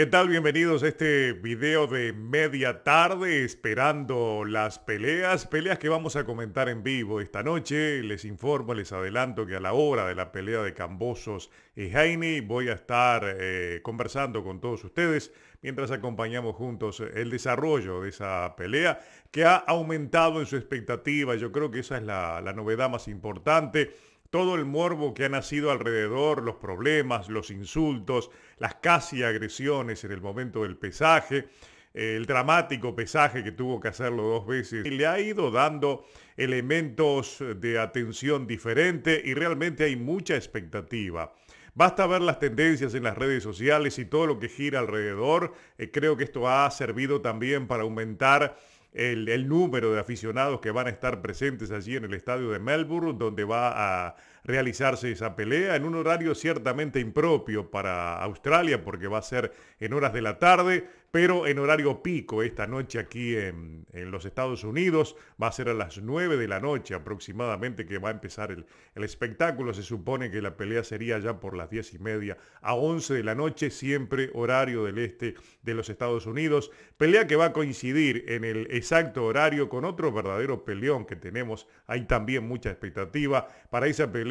¿Qué tal? Bienvenidos a este video de media tarde esperando las peleas, peleas que vamos a comentar en vivo esta noche. Les informo, les adelanto que a la hora de la pelea de Cambosos y Jaime voy a estar eh, conversando con todos ustedes mientras acompañamos juntos el desarrollo de esa pelea que ha aumentado en su expectativa. Yo creo que esa es la, la novedad más importante todo el morbo que ha nacido alrededor, los problemas, los insultos, las casi agresiones en el momento del pesaje, eh, el dramático pesaje que tuvo que hacerlo dos veces, y le ha ido dando elementos de atención diferente y realmente hay mucha expectativa. Basta ver las tendencias en las redes sociales y todo lo que gira alrededor. Eh, creo que esto ha servido también para aumentar el, número de aficionados que van a estar presentes allí en el estadio de Melbourne, donde va a realizarse esa pelea en un horario ciertamente impropio para Australia porque va a ser en horas de la tarde, pero en horario pico esta noche aquí en, en los Estados Unidos va a ser a las 9 de la noche aproximadamente que va a empezar el, el espectáculo. Se supone que la pelea sería ya por las 10 y media a 11 de la noche, siempre horario del este de los Estados Unidos. Pelea que va a coincidir en el exacto horario con otro verdadero peleón que tenemos. Hay también mucha expectativa para esa pelea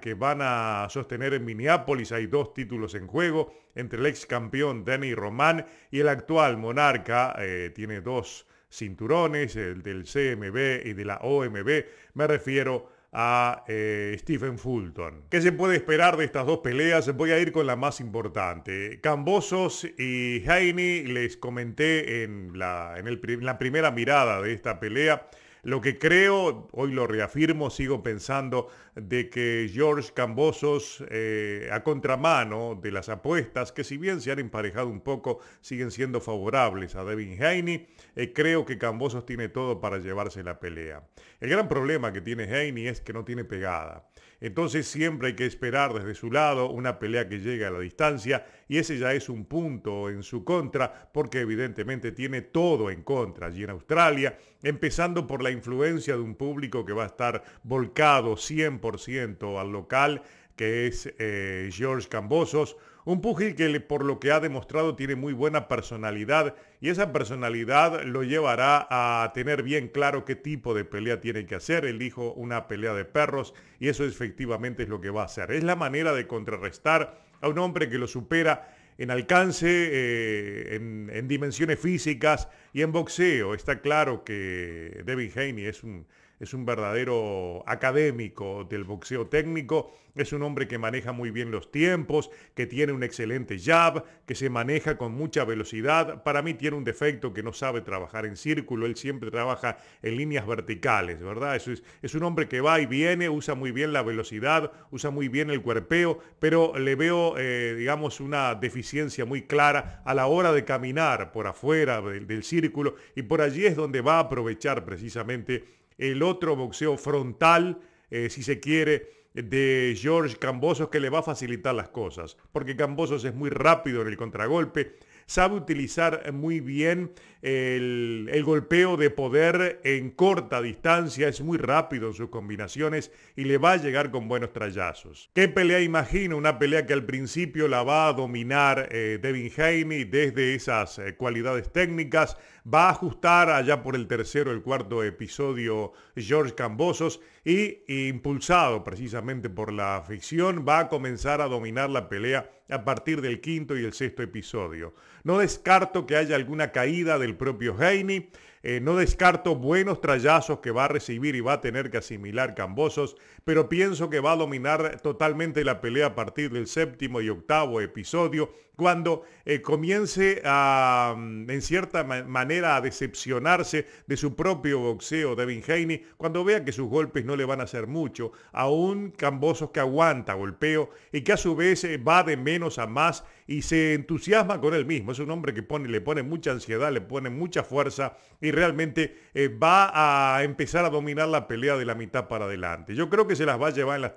que van a sostener en Minneapolis. Hay dos títulos en juego entre el ex campeón Danny Román y el actual monarca. Eh, tiene dos cinturones, el del CMB y de la OMB. Me refiero a eh, Stephen Fulton. ¿Qué se puede esperar de estas dos peleas? Voy a ir con la más importante. Cambosos y Jaini les comenté en la, en el, en la primera mirada de esta pelea lo que creo, hoy lo reafirmo, sigo pensando, de que George Cambosos eh, a contramano de las apuestas, que si bien se han emparejado un poco, siguen siendo favorables a Devin Haney, eh, creo que Cambosos tiene todo para llevarse la pelea. El gran problema que tiene Haney es que no tiene pegada. Entonces siempre hay que esperar desde su lado una pelea que llegue a la distancia y ese ya es un punto en su contra porque evidentemente tiene todo en contra allí en Australia, empezando por la influencia de un público que va a estar volcado 100% al local, que es eh, George Cambosos, un pugil que por lo que ha demostrado tiene muy buena personalidad y esa personalidad lo llevará a tener bien claro qué tipo de pelea tiene que hacer. elijo una pelea de perros y eso efectivamente es lo que va a hacer. Es la manera de contrarrestar a un hombre que lo supera en alcance, eh, en, dimensiones físicas y en boxeo. Está claro que Devin Haney es un es un verdadero académico del boxeo técnico, es un hombre que maneja muy bien los tiempos, que tiene un excelente jab, que se maneja con mucha velocidad. Para mí tiene un defecto que no sabe trabajar en círculo, él siempre trabaja en líneas verticales, ¿verdad? Eso es, es un hombre que va y viene, usa muy bien la velocidad, usa muy bien el cuerpeo, pero le veo, eh, digamos, una deficiencia muy clara a la hora de caminar por afuera del, del círculo y por allí es donde va a aprovechar precisamente el otro boxeo frontal, eh, si se quiere, de George Cambosos que le va a facilitar las cosas, porque Cambosos es muy rápido en el contragolpe, sabe utilizar muy bien el, golpeo de poder en corta distancia, es muy rápido en sus combinaciones y le va a llegar con buenos trayazos. ¿Qué pelea imagino? Una pelea que al principio la va a dominar eh, Devin Haney desde esas eh, cualidades técnicas, va a ajustar allá por el tercero, el cuarto episodio George Cambosos y impulsado precisamente por la afición va a comenzar a dominar la pelea a partir del quinto y el sexto episodio. No descarto que haya alguna caída del propio Heine, eh, no descarto buenos trayazos que va a recibir y va a tener que asimilar Cambosos, pero pienso que va a dominar totalmente la pelea a partir del séptimo y octavo episodio cuando eh, comience mm, en cierta manera, a decepcionarse de su propio boxeo, Devin Haney, cuando vea que sus golpes no le van a hacer mucho, a un Cambosos que aguanta golpeo y que a su vez eh, va de menos a más y se entusiasma con él mismo. Es un hombre que pone, le pone mucha ansiedad, le pone mucha fuerza y realmente eh, va a empezar a dominar la pelea de la mitad para adelante. Yo creo que se las va a llevar en las,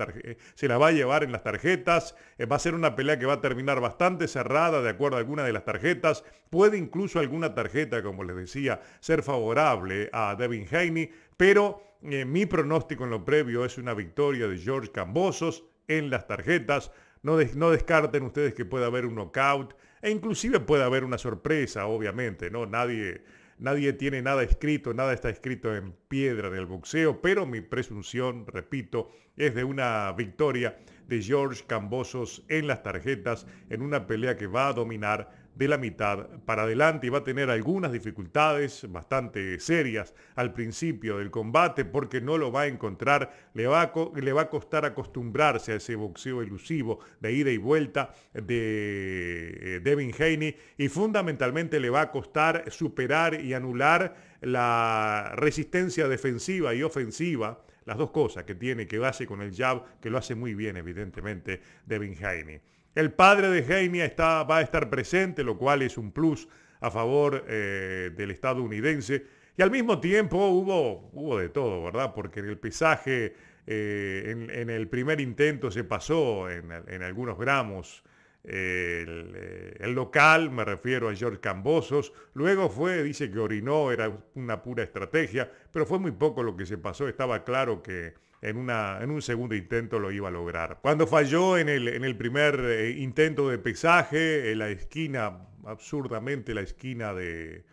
se las va a llevar en las tarjetas, va a ser una pelea que va a terminar bastante cerrada de acuerdo a alguna de las tarjetas. Puede incluso alguna tarjeta, como les decía, ser favorable a Devin Haney, pero eh, mi pronóstico en lo previo es una victoria de George Cambosos en las tarjetas. No, no descarten ustedes que pueda haber un knockout e inclusive puede haber una sorpresa, obviamente, ¿no? Nadie Nadie tiene nada escrito, nada está escrito en piedra del boxeo, pero mi presunción, repito, es de una victoria de George Cambosos en las tarjetas en una pelea que va a dominar de la mitad para adelante y va a tener algunas dificultades bastante serias al principio del combate porque no lo va a encontrar, le va a, le va a costar acostumbrarse a ese boxeo elusivo de ida y vuelta de eh, Devin Haney y fundamentalmente le va a costar superar y anular la resistencia defensiva y ofensiva las dos cosas que tiene, que base con el jab, que lo hace muy bien evidentemente Devin Haney. El padre de Jaime va a estar presente, lo cual es un plus a favor eh, del estadounidense. Y al mismo tiempo hubo, hubo de todo, ¿verdad? Porque en el pesaje eh, en, el primer intento se pasó en, algunos gramos. Eh, el, el, local, me refiero a George Cambosos, luego fue, dice que orinó, era una pura estrategia, pero fue muy poco lo que se pasó, estaba claro que en, una, en un segundo intento lo iba a lograr. Cuando falló en el, en el primer eh, intento de pesaje, en eh, la esquina, absurdamente la esquina de,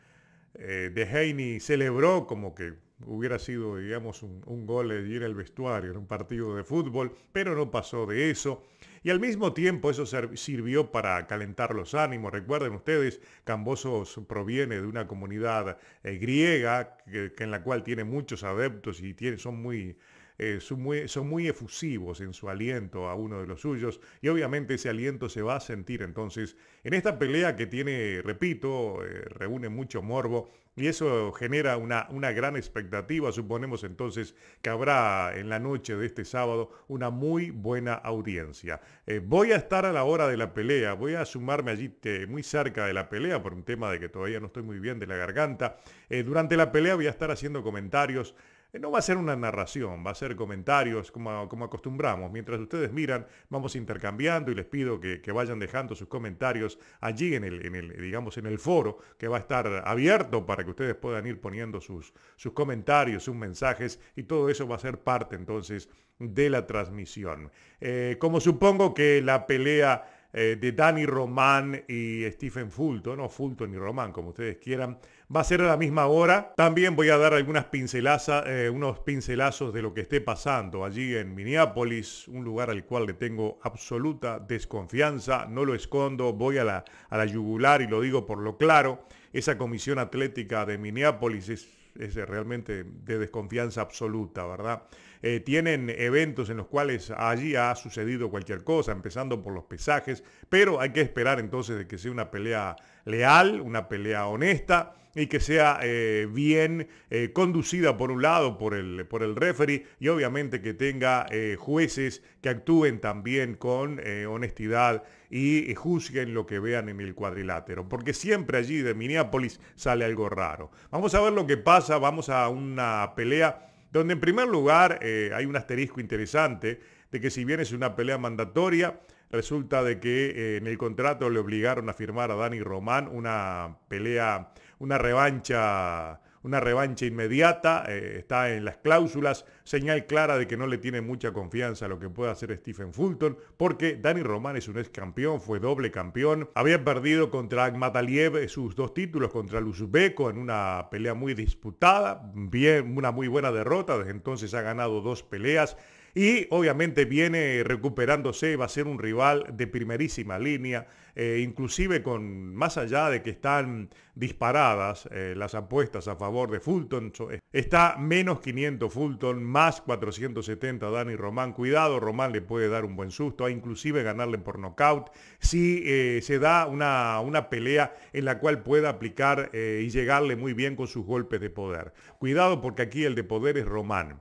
eh, de Heine celebró como que hubiera sido, digamos, un, gol en el vestuario, en un partido de fútbol, pero no pasó de eso. Y al mismo tiempo eso sirvió para calentar los ánimos. Recuerden ustedes, Cambosos proviene de una comunidad griega en la cual tiene muchos adeptos y son muy eh, son, muy, efusivos en su aliento a uno de los suyos y obviamente ese aliento se va a sentir entonces en esta pelea que tiene, repito, eh, reúne mucho morbo y eso genera una, una, gran expectativa. Suponemos entonces que habrá en la noche de este sábado una muy buena audiencia. Eh, voy a estar a la hora de la pelea, voy a sumarme allí muy cerca de la pelea por un tema de que todavía no estoy muy bien de la garganta. durante la pelea voy a estar haciendo comentarios eh, no va a ser una narración, va a ser comentarios como, como acostumbramos. Mientras ustedes miran, vamos intercambiando y les pido que, vayan dejando sus comentarios allí en el, digamos, en el foro que va a estar abierto para que ustedes puedan ir poniendo sus, sus comentarios, sus mensajes y todo eso va a ser parte entonces de la transmisión. Eh, como supongo que la pelea eh, de Danny Román y Stephen Fulton, no Fulton y Román, como ustedes quieran, va a ser a la misma hora. También voy a dar algunas pincelazas, eh, unos pincelazos de lo que esté pasando allí en Minneapolis, un lugar al cual le tengo absoluta desconfianza, no lo escondo, voy a la, a la yugular y lo digo por lo claro. Esa comisión atlética de Minneapolis es es eh, realmente de desconfianza absoluta, ¿verdad? Eh, tienen eventos en los cuales allí ha sucedido cualquier cosa, empezando por los pesajes, pero hay que esperar entonces de que sea una pelea leal, una pelea honesta y que sea eh, bien conducida por un lado por el, por el referee y obviamente que tenga jueces que actúen también con honestidad y eh, juzguen lo que vean en el cuadrilátero, porque siempre allí de Minneapolis sale algo raro. Vamos a ver lo que pasa, vamos a una pelea donde en primer lugar eh, hay un asterisco interesante de que si bien es una pelea mandatoria, resulta de que eh, en el contrato le obligaron a firmar a Dani Román una pelea, una revancha una revancha inmediata, eh, está en las cláusulas, señal clara de que no le tiene mucha confianza a lo que pueda hacer Stephen Fulton, porque Dani Román es un ex campeón, fue doble campeón, había perdido contra Aliyev eh, sus dos títulos contra Luzbeko en una pelea muy disputada, bien, una muy buena derrota, desde entonces ha ganado dos peleas, y obviamente viene recuperándose, va a ser un rival de primerísima línea, eh, inclusive con más allá de que están disparadas eh, las apuestas a favor de Fulton. Eh, está menos 500 Fulton, más 470 Dani Román. Cuidado, Román le puede dar un buen susto, a inclusive ganarle por nocaut. Si se da una, una, pelea en la cual pueda aplicar y llegarle muy bien con sus golpes de poder. Cuidado porque aquí el de poder es Román.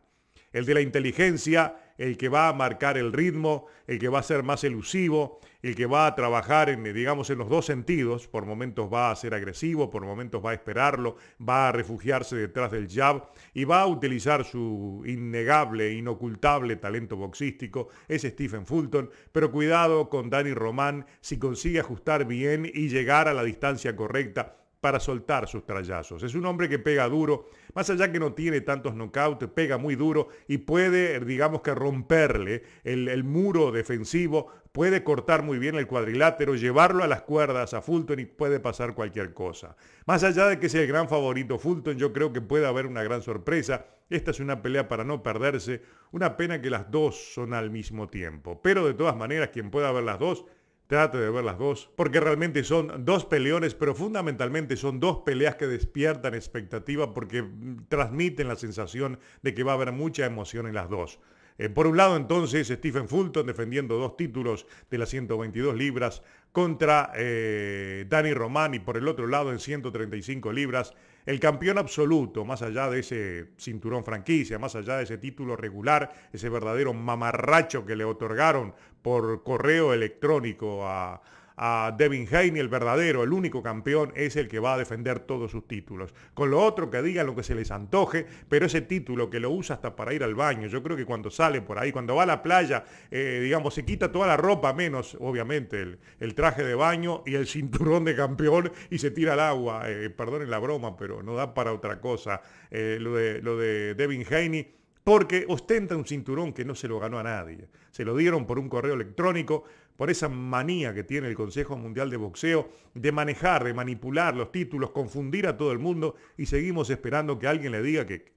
El de la inteligencia el que va a marcar el ritmo, el que va a ser más elusivo, el que va a trabajar, en, digamos, en los dos sentidos. Por momentos va a ser agresivo, por momentos va a esperarlo, va a refugiarse detrás del jab y va a utilizar su innegable, inocultable talento boxístico. Es Stephen Fulton, pero cuidado con Dani Román si consigue ajustar bien y llegar a la distancia correcta para soltar sus trallazos. Es un hombre que pega duro, más allá que no tiene tantos knockouts, pega muy duro y puede, digamos que romperle el, el muro defensivo, puede cortar muy bien el cuadrilátero, llevarlo a las cuerdas a Fulton y puede pasar cualquier cosa. Más allá de que sea el gran favorito Fulton, yo creo que puede haber una gran sorpresa. Esta es una pelea para no perderse. Una pena que las dos son al mismo tiempo. Pero de todas maneras, quien pueda ver las dos Trate de ver las dos, porque realmente son dos peleones, pero fundamentalmente son dos peleas que despiertan expectativa porque mm, transmiten la sensación de que va a haber mucha emoción en las dos. Eh, por un lado, entonces, Stephen Fulton defendiendo dos títulos de las 122 libras contra eh, Dani Román y por el otro lado, en 135 libras, el campeón absoluto, más allá de ese cinturón franquicia, más allá de ese título regular, ese verdadero mamarracho que le otorgaron por correo electrónico a a Devin Haney, el verdadero, el único campeón, es el que va a defender todos sus títulos. Con lo otro que digan lo que se les antoje, pero ese título que lo usa hasta para ir al baño, yo creo que cuando sale por ahí, cuando va a la playa, eh, digamos, se quita toda la ropa, menos obviamente el, traje de baño y el cinturón de campeón y se tira al agua. Eh, perdonen la broma, pero no da para otra cosa. Eh, lo, de, lo de Devin Haney porque ostenta un cinturón que no se lo ganó a nadie. Se lo dieron por un correo electrónico, por esa manía que tiene el Consejo Mundial de Boxeo de manejar, de manipular los títulos, confundir a todo el mundo y seguimos esperando que alguien le diga que,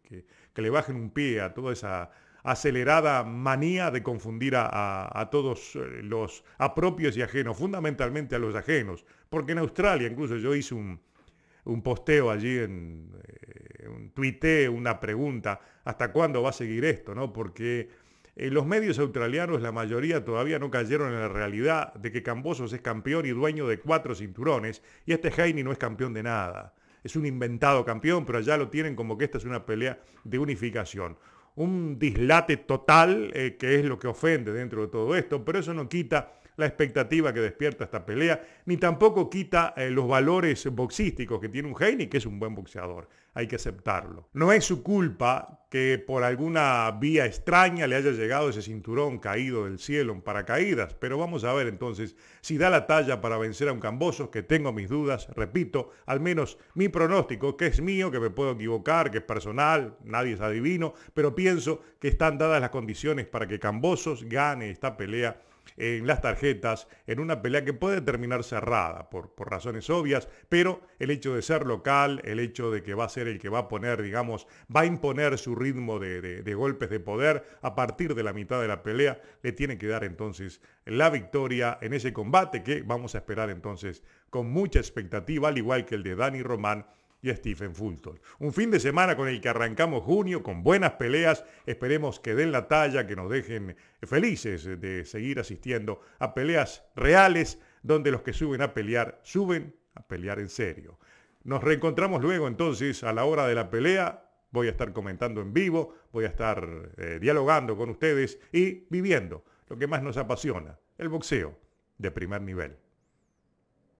le bajen un pie a toda esa acelerada manía de confundir a, a, todos eh, los a propios y ajenos, fundamentalmente a los ajenos. Porque en Australia incluso yo hice un, un posteo allí, en, eh, un tuité una pregunta, ¿hasta cuándo va a seguir esto? ¿no? Porque eh, los medios australianos, la mayoría, todavía no cayeron en la realidad de que Cambosos es campeón y dueño de cuatro cinturones, y este Heini no es campeón de nada. Es un inventado campeón, pero allá lo tienen como que esta es una pelea de unificación. Un dislate total eh, que es lo que ofende dentro de todo esto, pero eso no quita la expectativa que despierta esta pelea, ni tampoco quita eh, los valores boxísticos que tiene un Heine, que es un buen boxeador. Hay que aceptarlo. No es su culpa que por alguna vía extraña le haya llegado ese cinturón caído del cielo en paracaídas, pero vamos a ver entonces si da la talla para vencer a un Cambosos, que tengo mis dudas, repito, al menos mi pronóstico, que es mío, que me puedo equivocar, que es personal, nadie es adivino, pero pienso que están dadas las condiciones para que Cambosos gane esta pelea en las tarjetas en una pelea que puede terminar cerrada por, razones obvias, pero el hecho de ser local, el hecho de que va a ser el que va a poner, digamos, va a imponer su ritmo de, de golpes de poder a partir de la mitad de la pelea, le tiene que dar entonces la victoria en ese combate que vamos a esperar entonces con mucha expectativa, al igual que el de Dani Román y Stephen Fulton. Un fin de semana con el que arrancamos junio con buenas peleas. Esperemos que den la talla, que nos dejen felices de seguir asistiendo a peleas reales donde los que suben a pelear suben a pelear en serio. Nos reencontramos luego entonces a la hora de la pelea. Voy a estar comentando en vivo, voy a estar eh, dialogando con ustedes y viviendo lo que más nos apasiona, el boxeo de primer nivel.